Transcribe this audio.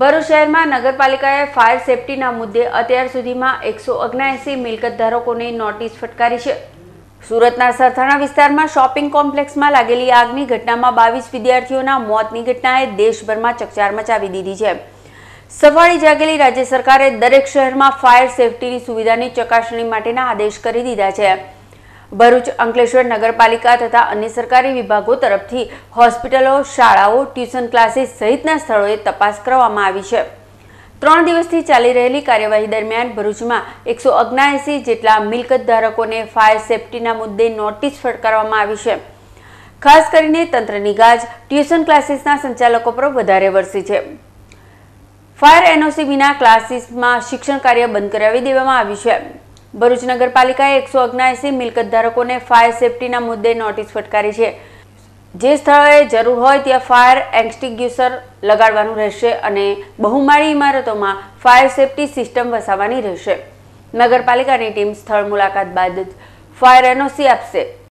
ભરૂચ શહેરમાં નગરપાલિકાએ ફાયર સેફટીના મુદ્દે અત્યાર સુધીમાં એકસો ઓગણએંસી મિલકત ધારકોને નોટિસ ફટકારી છે સુરતના સરથાણા વિસ્તારમાં શોપિંગ કોમ્પ્લેક્સમાં લાગેલી આગની ઘટનામાં બાવીસ વિદ્યાર્થીઓના મોતની ઘટનાએ દેશભરમાં ચકચાર મચાવી દીધી છે સફાળી જાગેલી રાજ્ય સરકારે દરેક શહેરમાં ફાયર સેફટીની સુવિધાની ચકાસણી માટેના આદેશ કરી દીધા છે ભરૂચ અંકલેશ્વર નગરપાલિકા તથા અન્ય સરકારી વિભાગો તરફથી હોસ્પિટલો શાળાઓ ટ્યુશન ક્લાસીસ સહિતના સ્થળોએ તપાસ કરવામાં આવી છે ત્રણ દિવસથી ચાલી રહેલી કાર્યવાહી દરમિયાન ભરૂચમાં એકસો ઓગણસી જેટલા મિલકત ધારકોને ફાયર સેફટીના મુદ્દે નોટિસ ફટકારવામાં આવી છે ખાસ કરીને તંત્રની ગાજ ટ્યુશન ક્લાસીસના સંચાલકો પર વધારે વરસી છે ફાયર એનઓસી વિના ક્લાસીસમાં શિક્ષણ કાર્ય બંધ કરાવી દેવામાં આવ્યું છે ભરૂચ નગરપાલિકાએ એકસો અગ્નાએસી મિલકત ધારકોને ફાયર સેફટીના મુદ્દે નોટિસ ફટકારી છે જે સ્થળોએ જરૂર હોય ત્યાં ફાયર એક્સ્ટિગ્યુસર લગાડવાનું રહેશે અને બહુમાળી ઇમારતોમાં ફાયર સેફટી સિસ્ટમ વસાવવાની રહેશે નગરપાલિકાની ટીમ સ્થળ મુલાકાત બાદ જ ફાયર એનઓસી આપશે